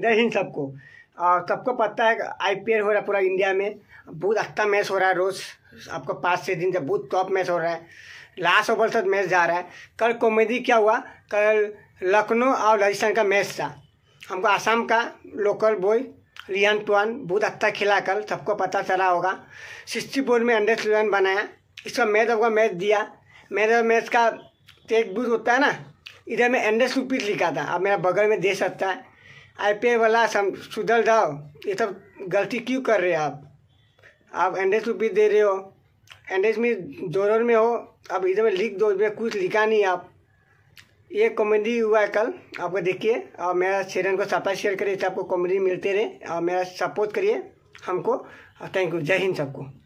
जय हिंद सबको सबको पता है आई पी एल हो रहा है पूरा इंडिया में बहुत अच्छा मैच हो रहा है रोज़ आपको पाँच छः दिन से बहुत टॉप मैच हो रहा है लास्ट ओवर तक मैच जा रहा है कल कॉमेडी क्या हुआ कल लखनऊ और राजस्थान का मैच था हमको आसाम का लोकल बॉय रियान टुआन बहुत अच्छा खिला कल सबको पता चला होगा सिक्सटी फोर में हंड्रेड इलेवन बनाया इसका मैच आपका मैच दिया मेरे मैच का टेक बूथ होता है ना इधर में अंडर रुपीज़ लिखा था अब मेरा बगल में दे सकता है पे वाला सम सुधर जाओ ये सब गलती क्यों कर रहे आप आप एन एस भी दे रहे हो एन एस में जोनर में हो अब इधर में लिख दो इसमें कुछ लिखा नहीं आप ये कॉमेडी हुआ है कल आपको देखिए और मेरा चैनल को सपा शेयर करिए आपको कॉमेडी मिलते रहे और मेरा सपोर्ट करिए हमको थैंक यू जय हिंद सबको